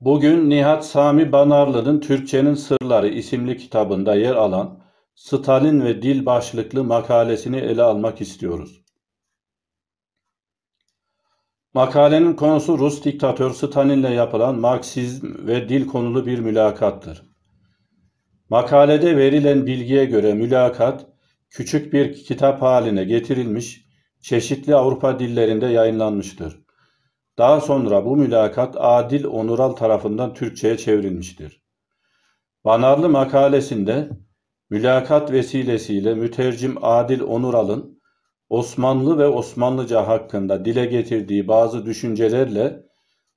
Bugün Nihat Sami Banarlı'nın Türkçenin Sırları isimli kitabında yer alan Stalin ve Dil başlıklı makalesini ele almak istiyoruz. Makalenin konusu Rus diktatör Stalin'le yapılan Marksizm ve dil konulu bir mülakattır. Makalede verilen bilgiye göre mülakat küçük bir kitap haline getirilmiş, çeşitli Avrupa dillerinde yayınlanmıştır. Daha sonra bu mülakat Adil Onural tarafından Türkçe'ye çevrilmiştir. Banarlı makalesinde mülakat vesilesiyle mütercim Adil Onural'ın Osmanlı ve Osmanlıca hakkında dile getirdiği bazı düşüncelerle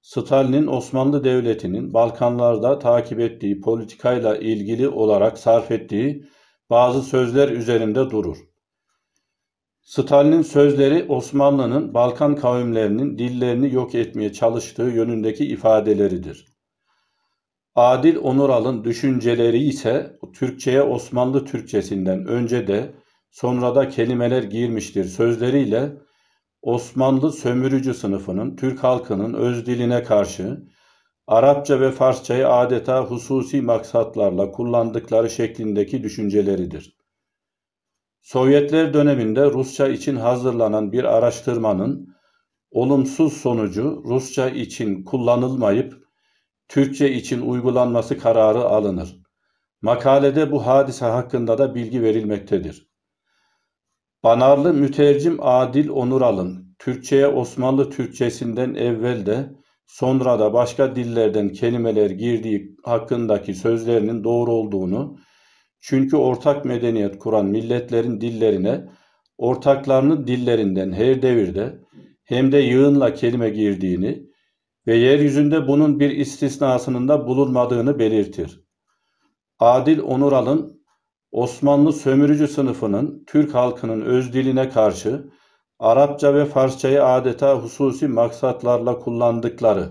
Stalin'in Osmanlı Devleti'nin Balkanlarda takip ettiği politikayla ilgili olarak sarf ettiği bazı sözler üzerinde durur. Stalin'in sözleri Osmanlı'nın Balkan kavimlerinin dillerini yok etmeye çalıştığı yönündeki ifadeleridir. Adil Onural'ın düşünceleri ise Türkçe'ye Osmanlı Türkçesinden önce de sonra da kelimeler girmiştir sözleriyle Osmanlı sömürücü sınıfının Türk halkının öz diline karşı Arapça ve Farsçayı adeta hususi maksatlarla kullandıkları şeklindeki düşünceleridir. Sovyetler döneminde Rusça için hazırlanan bir araştırmanın olumsuz sonucu Rusça için kullanılmayıp Türkçe için uygulanması kararı alınır. Makalede bu hadise hakkında da bilgi verilmektedir. Banarlı mütercim Adil Onural'ın Türkçe'ye Osmanlı Türkçesinden evvel de sonra da başka dillerden kelimeler girdiği hakkındaki sözlerinin doğru olduğunu çünkü ortak medeniyet kuran milletlerin dillerine ortaklarının dillerinden her devirde hem de yığınla kelime girdiğini ve yeryüzünde bunun bir istisnasının da bulunmadığını belirtir. Adil Onural'ın Osmanlı sömürücü sınıfının Türk halkının öz diline karşı Arapça ve Farsçayı adeta hususi maksatlarla kullandıkları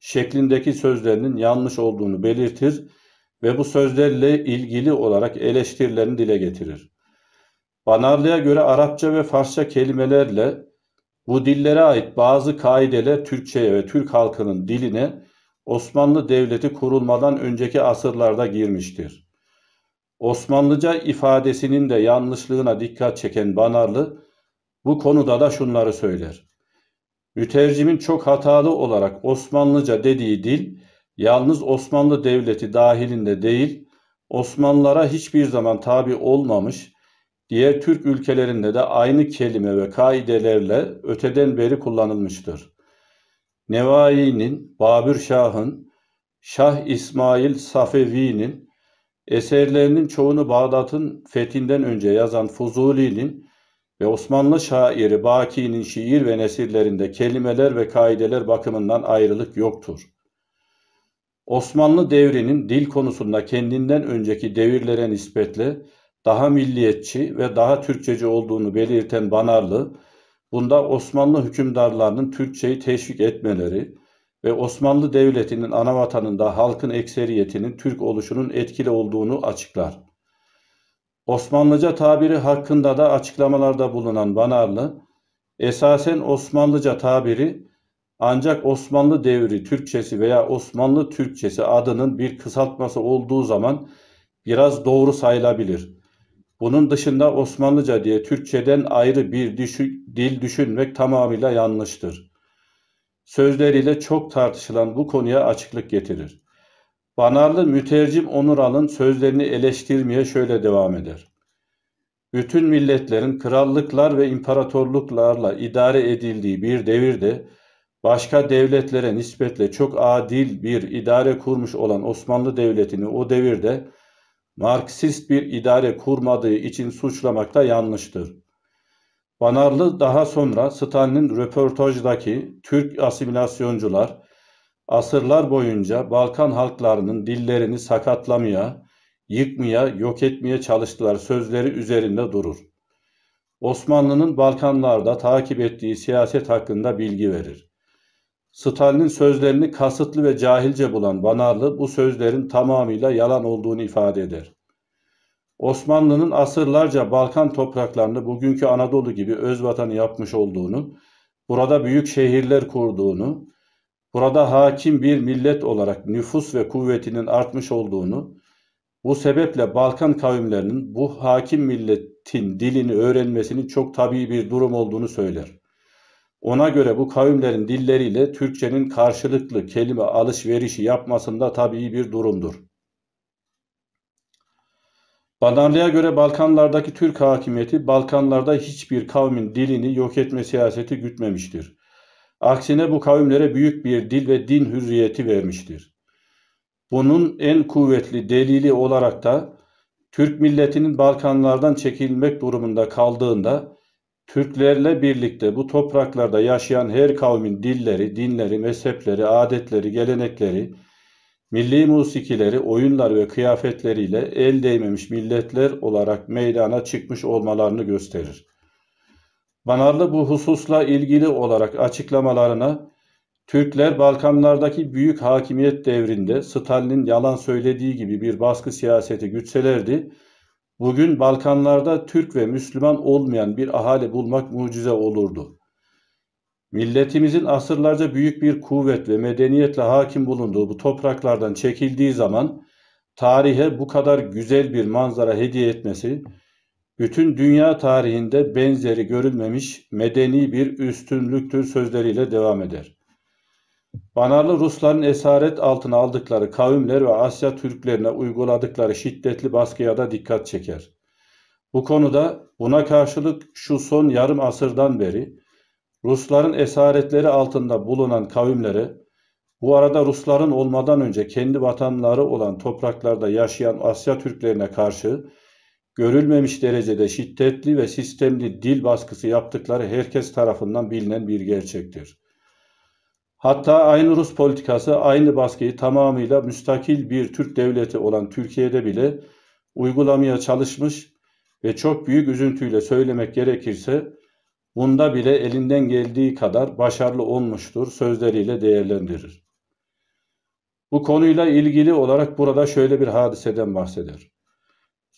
şeklindeki sözlerinin yanlış olduğunu belirtir ve bu sözlerle ilgili olarak eleştirilerini dile getirir. Banarlı'ya göre Arapça ve Farsça kelimelerle bu dillere ait bazı kaideler Türkçe'ye ve Türk halkının diline Osmanlı Devleti kurulmadan önceki asırlarda girmiştir. Osmanlıca ifadesinin de yanlışlığına dikkat çeken Banarlı bu konuda da şunları söyler. Mütercimin çok hatalı olarak Osmanlıca dediği dil yalnız Osmanlı Devleti dahilinde değil, Osmanlılara hiçbir zaman tabi olmamış, diğer Türk ülkelerinde de aynı kelime ve kaidelerle öteden beri kullanılmıştır. Nevai'nin, Babür Şah'ın, Şah İsmail Safevi'nin, eserlerinin çoğunu Bağdat'ın fethinden önce yazan Fuzuli'nin ve Osmanlı şairi Baki'nin şiir ve nesirlerinde kelimeler ve kaideler bakımından ayrılık yoktur. Osmanlı devrinin dil konusunda kendinden önceki devirlere nispetle daha milliyetçi ve daha Türkçeci olduğunu belirten Banarlı, bunda Osmanlı hükümdarlarının Türkçeyi teşvik etmeleri ve Osmanlı Devleti'nin ana vatanında halkın ekseriyetinin Türk oluşunun etkili olduğunu açıklar. Osmanlıca tabiri hakkında da açıklamalarda bulunan Banarlı, esasen Osmanlıca tabiri ancak Osmanlı devri Türkçesi veya Osmanlı Türkçesi adının bir kısaltması olduğu zaman biraz doğru sayılabilir. Bunun dışında Osmanlıca diye Türkçeden ayrı bir düşü, dil düşünmek tamamıyla yanlıştır. Sözleriyle çok tartışılan bu konuya açıklık getirir. Banarlı mütercim Onural'ın sözlerini eleştirmeye şöyle devam eder. Bütün milletlerin krallıklar ve imparatorluklarla idare edildiği bir devirde başka devletlere nispetle çok adil bir idare kurmuş olan Osmanlı Devleti'ni o devirde Marksist bir idare kurmadığı için suçlamak da yanlıştır. Banarlı daha sonra Stalin'in röportajdaki Türk asimilasyoncular asırlar boyunca Balkan halklarının dillerini sakatlamaya, yıkmaya, yok etmeye çalıştılar sözleri üzerinde durur. Osmanlı'nın Balkanlarda takip ettiği siyaset hakkında bilgi verir. Stalin'in sözlerini kasıtlı ve cahilce bulan Banarlı bu sözlerin tamamıyla yalan olduğunu ifade eder. Osmanlı'nın asırlarca Balkan topraklarını bugünkü Anadolu gibi öz vatanı yapmış olduğunu, burada büyük şehirler kurduğunu, burada hakim bir millet olarak nüfus ve kuvvetinin artmış olduğunu, bu sebeple Balkan kavimlerinin bu hakim milletin dilini öğrenmesinin çok tabii bir durum olduğunu söyler. Ona göre bu kavimlerin dilleriyle Türkçenin karşılıklı kelime alışverişi yapmasında tabii bir durumdur. Badanlı'ya göre Balkanlardaki Türk hakimiyeti Balkanlarda hiçbir kavmin dilini yok etme siyaseti gütmemiştir. Aksine bu kavimlere büyük bir dil ve din hürriyeti vermiştir. Bunun en kuvvetli delili olarak da Türk milletinin Balkanlardan çekilmek durumunda kaldığında Türklerle birlikte bu topraklarda yaşayan her kavmin dilleri, dinleri, mezhepleri, adetleri, gelenekleri, milli musikileri, oyunlar ve kıyafetleriyle el değmemiş milletler olarak meydana çıkmış olmalarını gösterir. Banarlı bu hususla ilgili olarak açıklamalarına Türkler Balkanlardaki büyük hakimiyet devrinde Stalin'in yalan söylediği gibi bir baskı siyaseti güçselerdi. Bugün Balkanlarda Türk ve Müslüman olmayan bir ahali bulmak mucize olurdu. Milletimizin asırlarca büyük bir kuvvet ve medeniyetle hakim bulunduğu bu topraklardan çekildiği zaman tarihe bu kadar güzel bir manzara hediye etmesi bütün dünya tarihinde benzeri görülmemiş medeni bir üstünlüktür sözleriyle devam eder. Banarlı Rusların esaret altına aldıkları kavimler ve Asya Türklerine uyguladıkları şiddetli baskıya da dikkat çeker. Bu konuda buna karşılık şu son yarım asırdan beri Rusların esaretleri altında bulunan kavimlere, bu arada Rusların olmadan önce kendi vatanları olan topraklarda yaşayan Asya Türklerine karşı görülmemiş derecede şiddetli ve sistemli dil baskısı yaptıkları herkes tarafından bilinen bir gerçektir. Hatta aynı Rus politikası aynı baskıyı tamamıyla müstakil bir Türk devleti olan Türkiye'de bile uygulamaya çalışmış ve çok büyük üzüntüyle söylemek gerekirse bunda bile elinden geldiği kadar başarılı olmuştur sözleriyle değerlendirir. Bu konuyla ilgili olarak burada şöyle bir hadiseden bahseder.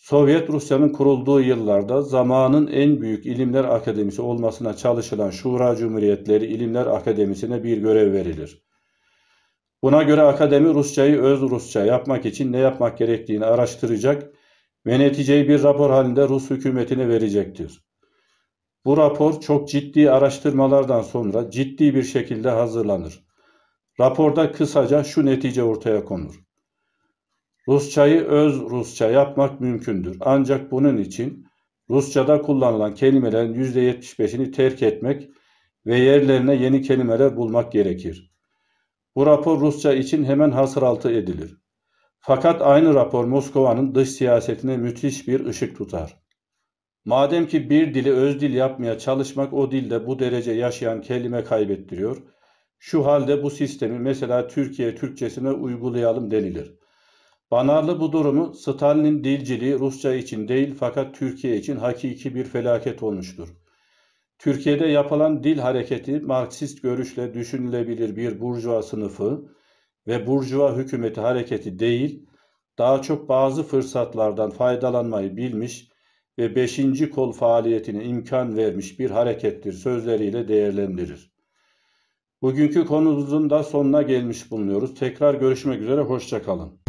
Sovyet Rusya'nın kurulduğu yıllarda zamanın en büyük ilimler akademisi olmasına çalışılan Şura Cumhuriyetleri İlimler Akademisi'ne bir görev verilir. Buna göre akademi Rusçayı öz Rusça yapmak için ne yapmak gerektiğini araştıracak ve neticeyi bir rapor halinde Rus hükümetine verecektir. Bu rapor çok ciddi araştırmalardan sonra ciddi bir şekilde hazırlanır. Raporda kısaca şu netice ortaya konur. Rusçayı öz Rusça yapmak mümkündür. Ancak bunun için Rusçada kullanılan kelimelerin %75'ini terk etmek ve yerlerine yeni kelimeler bulmak gerekir. Bu rapor Rusça için hemen hasıraltı edilir. Fakat aynı rapor Moskova'nın dış siyasetine müthiş bir ışık tutar. Madem ki bir dili öz dil yapmaya çalışmak o dilde bu derece yaşayan kelime kaybettiriyor, şu halde bu sistemi mesela Türkiye Türkçesine uygulayalım denilir.'' Banarlı bu durumu Stalin'in dilciliği Rusça için değil fakat Türkiye için hakiki bir felaket olmuştur. Türkiye'de yapılan dil hareketi Marksist görüşle düşünülebilir bir burjuva sınıfı ve burjuva hükümeti hareketi değil, daha çok bazı fırsatlardan faydalanmayı bilmiş ve beşinci kol faaliyetine imkan vermiş bir harekettir sözleriyle değerlendirir. Bugünkü konumuzun da sonuna gelmiş bulunuyoruz. Tekrar görüşmek üzere, hoşçakalın.